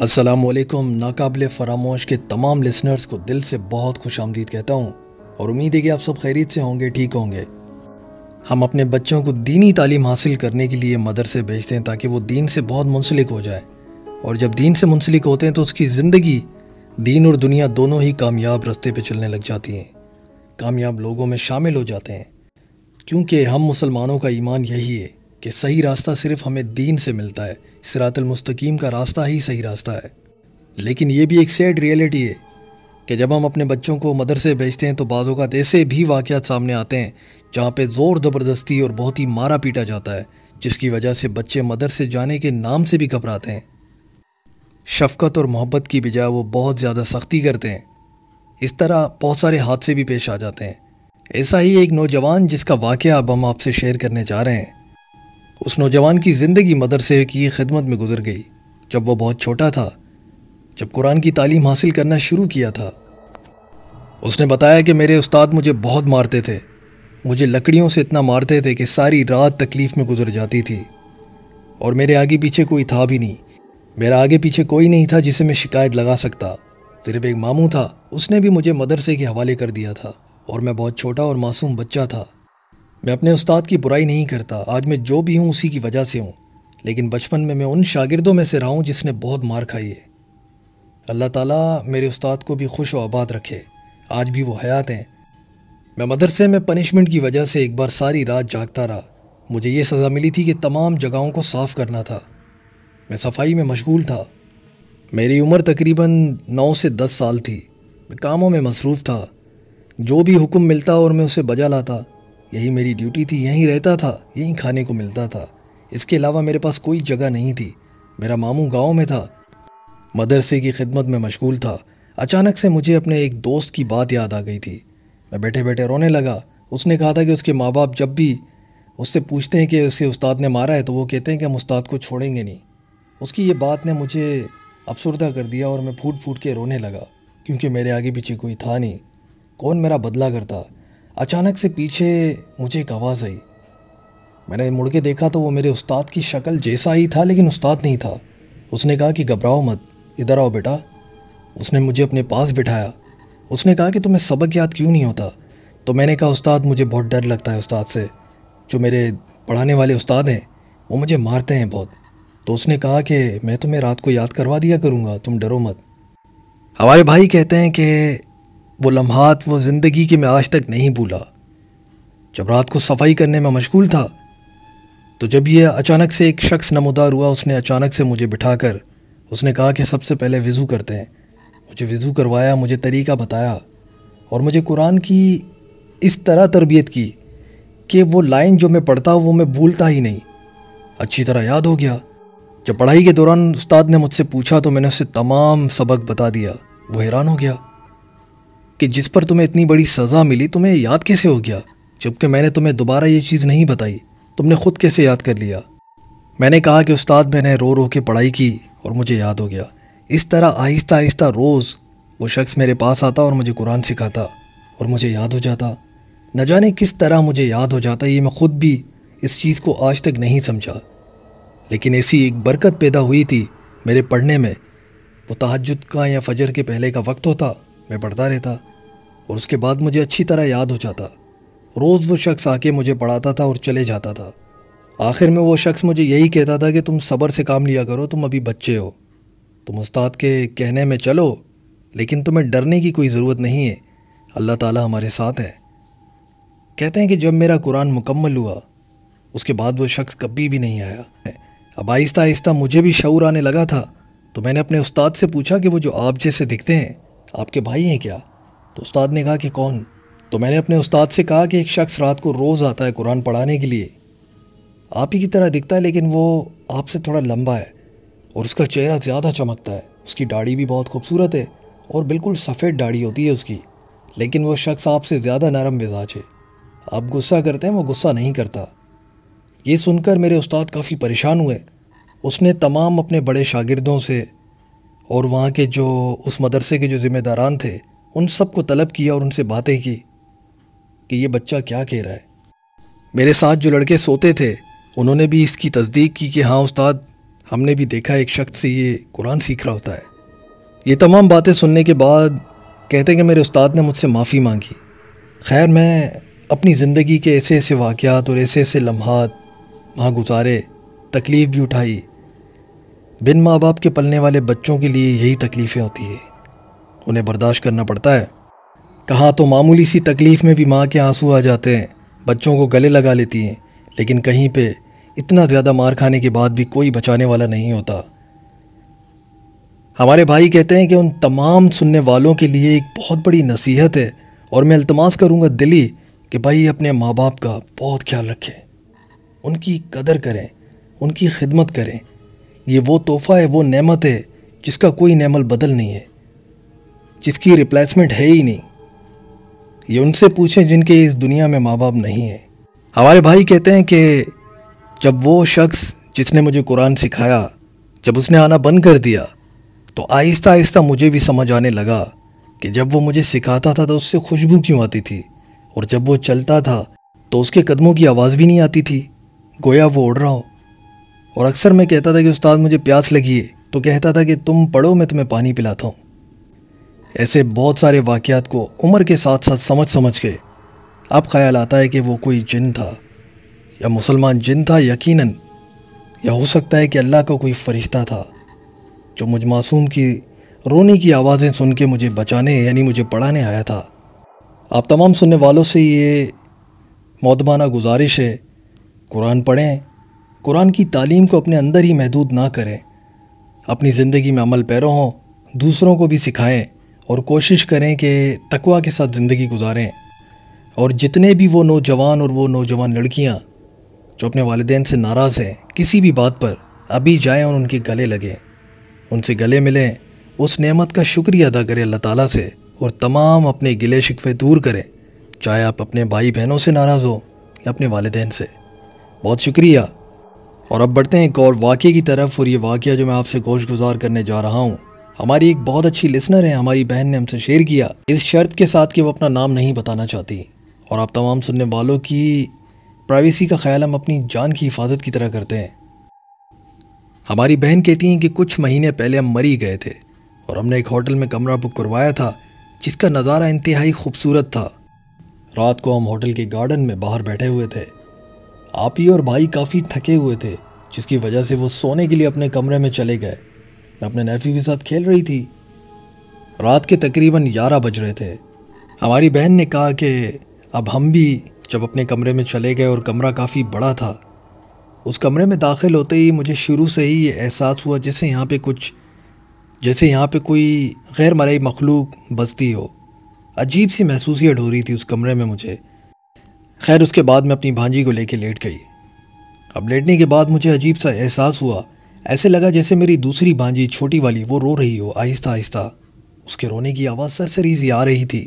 वालेकुम नाकबिल फरामोश के तमाम लिसनर्स को दिल से बहुत खुश आमदीद कहता हूँ और उम्मीद है कि आप सब खैरियत से होंगे ठीक होंगे हम अपने बच्चों को दीनी तालीम हासिल करने के लिए मदरसे भेजते हैं ताकि वो दीन से बहुत मुंसलिक हो जाए और जब दीन से मुंसलिक होते हैं तो उसकी ज़िंदगी दीन और दुनिया दोनों ही कामयाब रस्ते पर चलने लग जाती हैं कामयाब लोगों में शामिल हो जाते हैं क्योंकि हम मुसलमानों का ईमान यही है कि सही रास्ता सिर्फ हमें दीन से मिलता है मुस्तकीम का रास्ता ही सही रास्ता है लेकिन ये भी एक सैड रियलिटी है कि जब हम अपने बच्चों को मदरसे भेजते हैं तो बाज़ात ऐसे भी वाक़ सामने आते हैं जहाँ पर ज़ोर ज़बरदस्ती और बहुत ही मारा पीटा जाता है जिसकी वजह से बच्चे मदरसे जाने के नाम से भी घबराते हैं शफकत और मोहब्बत की बजाय वो बहुत ज़्यादा सख्ती करते हैं इस तरह बहुत सारे हादसे भी पेश आ जाते हैं ऐसा ही एक नौजवान जिसका वाक़ अब हम आपसे शेयर करने जा रहे हैं उस नौजवान की ज़िंदगी मदरसे की खिदमत में गुजर गई जब वह बहुत छोटा था जब कुरान की तालीम हासिल करना शुरू किया था उसने बताया कि मेरे उस्ताद मुझे बहुत मारते थे मुझे लकड़ियों से इतना मारते थे कि सारी रात तकलीफ़ में गुजर जाती थी और मेरे आगे पीछे कोई था भी नहीं मेरा आगे पीछे कोई नहीं था जिसे मैं शिकायत लगा सकता सिर्फ एक मामू था उसने भी मुझे मदरसे के हवाले कर दिया था और मैं बहुत छोटा और मासूम बच्चा था मैं अपने उस्ताद की बुराई नहीं करता आज मैं जो भी हूँ उसी की वजह से हूँ लेकिन बचपन में मैं उन शागिर्दों में से रहा हूँ जिसने बहुत मार खाई है अल्लाह ताला मेरे उस्ताद को भी खुश व आबाद रखे आज भी वो हयात हैं मैं मदरसे में पनिशमेंट की वजह से एक बार सारी रात जागता रहा मुझे ये सज़ा मिली थी कि तमाम जगहों को साफ़ करना था मैं सफाई में मशगूल था मेरी उम्र तकरीबन नौ से दस साल थी मैं कामों में मसरूफ़ था जो भी हुक्म मिलता और मैं उसे बजा लाता यही मेरी ड्यूटी थी यहीं रहता था यहीं खाने को मिलता था इसके अलावा मेरे पास कोई जगह नहीं थी मेरा मामू गांव में था मदरसे की खिदमत में मशगूल था अचानक से मुझे अपने एक दोस्त की बात याद आ गई थी मैं बैठे बैठे रोने लगा उसने कहा था कि उसके माँ बाप जब भी उससे पूछते हैं कि उसके उस्ताद ने मारा है तो वो कहते हैं कि हम उस्ताद को छोड़ेंगे नहीं उसकी ये बात ने मुझे अफसरदा कर दिया और मैं फूट फूट के रोने लगा क्योंकि मेरे आगे पीछे कोई था नहीं कौन मेरा बदला करता अचानक से पीछे मुझे एक आवाज़ आई मैंने मुड़ के देखा तो वो मेरे उस्ताद की शक्ल जैसा ही था लेकिन उस्ताद नहीं था उसने कहा कि घबराओ मत इधर आओ बेटा उसने मुझे अपने पास बिठाया उसने कहा कि तुम्हें सबक याद क्यों नहीं होता तो मैंने कहा उस्ताद मुझे बहुत डर लगता है उस्ताद से जो मेरे पढ़ाने वाले उस्ताद हैं वो मुझे मारते हैं बहुत तो उसने कहा कि मैं तुम्हें रात को याद करवा दिया करूँगा तुम डरो मत हमारे भाई कहते हैं कि वो लम्हात वो ज़िंदगी के मैं आज तक नहीं भूला जब रात को सफाई करने में मशगूल था तो जब यह अचानक से एक शख्स नमोदार हुआ उसने अचानक से मुझे बिठाकर उसने कहा कि सबसे पहले वज़ू करते हैं मुझे वज़ू करवाया मुझे तरीका बताया और मुझे कुरान की इस तरह तरबियत की कि वो लाइन जो मैं पढ़ता वो मैं भूलता ही नहीं अच्छी तरह याद हो गया जब पढ़ाई के दौरान उस्ताद ने मुझसे पूछा तो मैंने उससे तमाम सबक बता दिया वो हैरान हो गया कि जिस पर तुम्हें इतनी बड़ी सज़ा मिली तुम्हें याद कैसे हो गया जबकि मैंने तुम्हें दोबारा ये चीज़ नहीं बताई तुमने ख़ुद कैसे याद कर लिया मैंने कहा कि उस्ताद मैंने रो रो के पढ़ाई की और मुझे याद हो गया इस तरह आहिस्ता आहिस्ता रोज़ वो शख्स मेरे पास आता और मुझे कुरान सिखाता और मुझे याद हो जाता न जाने किस तरह मुझे याद हो जाता ये मैं ख़ुद भी इस चीज़ को आज तक नहीं समझा लेकिन ऐसी एक बरकत पैदा हुई थी मेरे पढ़ने में वो तहजद का या फजर के पहले का वक्त होता मैं पढ़ता रहता और उसके बाद मुझे अच्छी तरह याद हो जाता रोज़ वो शख्स आके मुझे पढ़ाता था और चले जाता था आखिर में वो शख्स मुझे यही कहता था कि तुम सब्र से काम लिया करो तुम अभी बच्चे हो तुम उस्ताद के कहने में चलो लेकिन तुम्हें डरने की कोई ज़रूरत नहीं है अल्लाह ताला हमारे साथ है कहते हैं कि जब मेरा कुरान मुकम्मल हुआ उसके बाद वो शख्स कभी भी नहीं आया अब आहिस्ता आहिस्ता मुझे भी शूर आने लगा था तो मैंने अपने उस्ताद से पूछा कि वो जो आप जैसे दिखते हैं आपके भाई हैं क्या तो उस्ताद ने कहा कि कौन तो मैंने अपने उस्ताद से कहा कि एक शख्स रात को रोज़ आता है कुरान पढ़ाने के लिए आप ही की तरह दिखता है लेकिन वो आपसे थोड़ा लंबा है और उसका चेहरा ज़्यादा चमकता है उसकी दाढ़ी भी बहुत खूबसूरत है और बिल्कुल सफ़ेद दाढ़ी होती है उसकी लेकिन वो शख्स आपसे ज़्यादा नरम मिजाज है आप गुस्सा करते हैं वो गुस्सा नहीं करता ये सुनकर मेरे उस्ताद काफ़ी परेशान हुए उसने तमाम अपने बड़े शागिरदों से और वहाँ के जो उस मदरसे के जो ज़िम्मेदारान थे उन सब को तलब किया और उनसे बातें की कि ये बच्चा क्या कह रहा है मेरे साथ जो लड़के सोते थे उन्होंने भी इसकी तस्दीक की कि हाँ उस्ताद हमने भी देखा एक शख्स से ये कुरान सीख रहा होता है ये तमाम बातें सुनने के बाद कहते कि मेरे उस्ताद ने मुझसे माफ़ी मांगी खैर मैं अपनी ज़िंदगी के ऐसे ऐसे वाक़ात और ऐसे ऐसे लम्हात वहाँ गुजारे तकलीफ़ भी उठाई बिन माँ बाप के पलने वाले बच्चों के लिए यही तकलीफ़ें होती है उन्हें बर्दाश्त करना पड़ता है कहाँ तो मामूली सी तकलीफ़ में भी माँ के आंसू आ जाते हैं बच्चों को गले लगा लेती हैं लेकिन कहीं पे इतना ज़्यादा मार खाने के बाद भी कोई बचाने वाला नहीं होता हमारे भाई कहते हैं कि उन तमाम सुनने वालों के लिए एक बहुत बड़ी नसीहत है और मैं अल्तमास करूँगा दिली कि भाई अपने माँ बाप का बहुत ख्याल रखें उनकी कदर करें उनकी खिदमत करें ये वो तोहफ़ा है वो नेमत है जिसका कोई नेमल बदल नहीं है जिसकी रिप्लेसमेंट है ही नहीं ये उनसे पूछें जिनके इस दुनिया में माँ बाप नहीं हैं हमारे भाई कहते हैं कि जब वो शख्स जिसने मुझे कुरान सिखाया जब उसने आना बंद कर दिया तो आहिस्ता आहिस्ता मुझे भी समझ आने लगा कि जब वो मुझे सिखाता था तो उससे खुशबू क्यों आती थी और जब वो चलता था तो उसके कदमों की आवाज़ भी नहीं आती थी गोया वो उड़ रहा हो और अक्सर मैं कहता था कि उस्ताद मुझे प्यास लगी है तो कहता था कि तुम पढ़ो मैं तुम्हें पानी पिलाता हूँ ऐसे बहुत सारे वाक़ात को उम्र के साथ साथ समझ समझ के अब ख्याल आता है कि वो कोई जिन था या मुसलमान जिन था यकीनन या हो सकता है कि अल्लाह का कोई फ़रिश्ता था जो मुझ मासूम की रोने की आवाज़ें सुन के मुझे बचाने यानी मुझे पढ़ाने आया था आप तमाम सुनने वालों से ये मौतबाना गुजारिश है कुरान पढ़ें कुरान की तालीम को अपने अंदर ही महदूद ना करें अपनी ज़िंदगी में अमल पैरों हों दूसरों को भी सिखाएं और कोशिश करें कि तकवा के साथ ज़िंदगी गुजारें और जितने भी वो नौजवान और वो नौजवान लड़कियाँ जो अपने वालदेन से नाराज़ हैं किसी भी बात पर अभी जाएं और उनके गले लगें उनसे गले मिलें उस नेमत का शुक्रिया अदा करें अल्लाह ताली से और तमाम अपने गिले शिकवे दूर करें चाहे आप अपने भाई बहनों से नाराज़ हो या अपने वालदेन से बहुत शुक्रिया और अब बढ़ते हैं एक और वाक़े की तरफ और ये वाक्य जो मैं आपसे गोश गुजार करने जा रहा हूँ हमारी एक बहुत अच्छी लिसनर है हमारी बहन ने हमसे शेयर किया इस शर्त के साथ कि वो अपना नाम नहीं बताना चाहती और आप तमाम सुनने वालों की प्राइवेसी का ख्याल हम अपनी जान की हिफाजत की तरह करते हैं हमारी बहन कहती हैं कि कुछ महीने पहले हम मरी गए थे और हमने एक होटल में कमरा बुक करवाया था जिसका नज़ारा इंतहाई खूबसूरत था रात को हम होटल के गार्डन में बाहर बैठे हुए थे आप ही और भाई काफ़ी थके हुए थे जिसकी वजह से वो सोने के लिए अपने कमरे में चले गए मैं अपने नेफ्यू के साथ खेल रही थी रात के तकरीबन ग्यारह बज रहे थे हमारी बहन ने कहा कि अब हम भी जब अपने कमरे में चले गए और कमरा काफ़ी बड़ा था उस कमरे में दाखिल होते ही मुझे शुरू से ही ये एहसास हुआ जैसे यहाँ पे कुछ जैसे यहाँ पे कोई गैर मलई मखलूक बसती हो अजीब सी महसूसियत हो रही थी उस कमरे में मुझे खैर उसके बाद मैं अपनी भांजी को लेकर लेट गई अब लेटने के बाद मुझे अजीब सा एहसास हुआ ऐसे लगा जैसे मेरी दूसरी भांजी छोटी वाली वो रो रही हो आहिस्ता आहिस्ता उसके रोने की आवाज़ सरसरी सी आ रही थी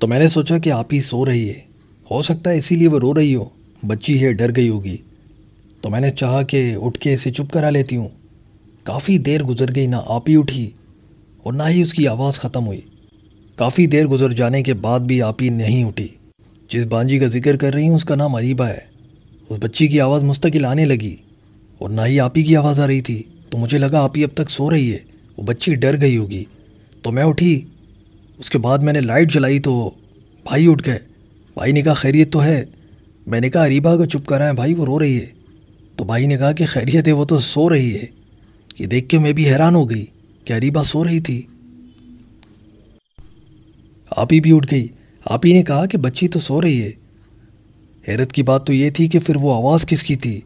तो मैंने सोचा कि आप ही सो रही है हो सकता है इसीलिए वो रो रही हो बच्ची है डर गई होगी तो मैंने चाहा कि उठ के इसे चुप करा लेती हूँ काफ़ी देर गुजर गई ना आप ही उठी और ना ही उसकी आवाज़ ख़त्म हुई काफ़ी देर गुजर जाने के बाद भी आप ही नहीं उठी जिस बांजी का जिक्र कर रही हूँ उसका नाम अरीबा है उस बच्ची की आवाज़ मुस्तकिल आने लगी और ना ही आप ही की आवाज़ आ रही थी तो मुझे लगा आप ही अब तक सो रही है वो बच्ची डर गई होगी तो मैं उठी उसके बाद मैंने लाइट जलाई तो भाई उठ गए भाई ने कहा खैरियत तो है मैंने कहा अरीबा का चुप करा है भाई वो रो रही है तो भाई ने कहा कि खैरियत है वो तो सो रही है ये देख के मैं भी हैरान हो गई कि अरीबा सो रही थी आप ही भी उठ गई आप ही ने कहा कि बच्ची तो सो रही है हैरत की बात तो ये थी कि फिर वो आवाज़ किसकी थी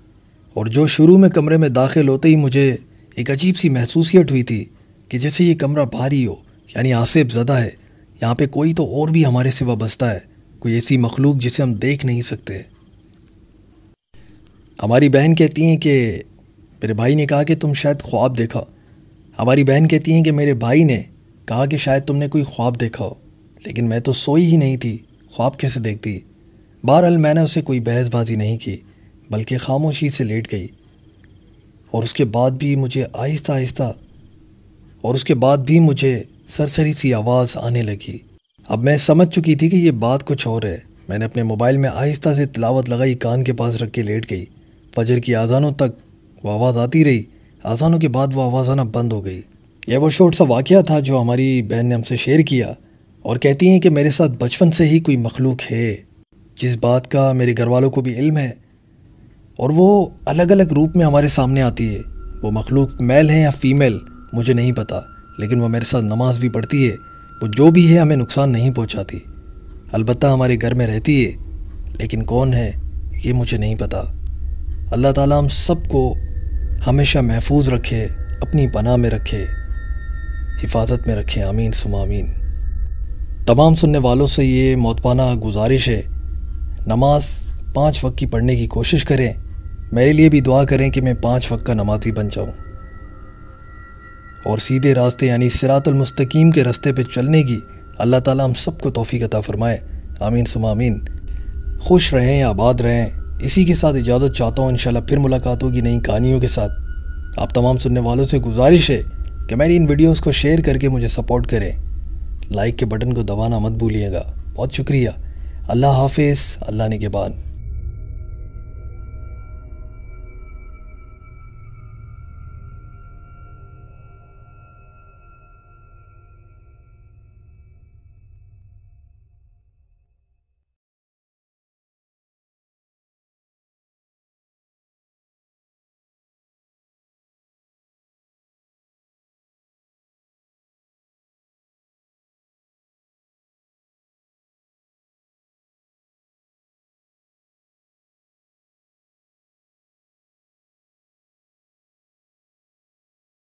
और जो शुरू में कमरे में दाखिल होते ही मुझे एक अजीब सी महसूसियत हुई थी कि जैसे ये कमरा भारी हो यानी आसेब ज़दा है यहाँ पे कोई तो और भी हमारे सिवा बसता है कोई ऐसी मखलूक जिसे हम देख नहीं सकते हमारी बहन कहती हैं कि मेरे भाई ने कहा कि तुम शायद ख्वाब देखा हमारी बहन कहती हैं कि मेरे भाई ने कहा कि शायद तुमने कोई ख्वाब देखा हो लेकिन मैं तो सोई ही नहीं थी ख्वाब कैसे देखती बहरहाल मैंने उसे कोई बहसबाजी नहीं की बल्कि खामोशी से लेट गई और उसके बाद भी मुझे आहिस्ता आहिस्ता और उसके बाद भी मुझे सरसरी सी आवाज़ आने लगी अब मैं समझ चुकी थी कि ये बात कुछ और है मैंने अपने मोबाइल में आहिस्ता से तलावत लगाई कान के पास रख के लेट गई फजर की आज़ानों तक वो आवाज़ आती रही आज़ानों के बाद वो आवाज़ आना बंद हो गई यह वो शॉर्ट सा वाक़ था जो हमारी बहन ने हमसे शेयर किया और कहती हैं कि मेरे साथ बचपन से ही कोई मखलूक है जिस बात का मेरे घर वालों को भी इल्म है और वो अलग अलग रूप में हमारे सामने आती है वो मखलूक मेल है या फ़ीमेल मुझे नहीं पता लेकिन वो मेरे साथ नमाज भी पढ़ती है वो जो भी है हमें नुकसान नहीं पहुंचाती अलबत्त हमारे घर में रहती है लेकिन कौन है ये मुझे नहीं पता अल्लाह ताला हम सबको हमेशा महफूज रखे अपनी पनाह में रखे हिफाजत में रखे आमीन सुमामीन तमाम सुनने वालों से ये मौतपाना गुजारिश है नमाज पाँच वक्त की पढ़ने की कोशिश करें मेरे लिए भी दुआ करें कि मैं पाँच वक्त का नमाजी बन जाऊँ और सीधे रास्ते यानी सिरातलमस्तकीम के रास्ते पर चलने की अल्लाह ताली हम सबको तोफ़ी अता फ़रमाए आमीन सुमामीन खुश रहें आबाद रहें इसी के साथ इजाज़त चाहता हूँ इन फिर मुलाकात होगी नई कहानियों के साथ आप तमाम सुनने वालों से गुजारिश है कि मेरी इन वीडियोस को शेयर करके मुझे सपोर्ट करें लाइक के बटन को दबाना मत भूलिएगा बहुत शुक्रिया अल्लाह हाफिज़ अल्लाह ने के बाद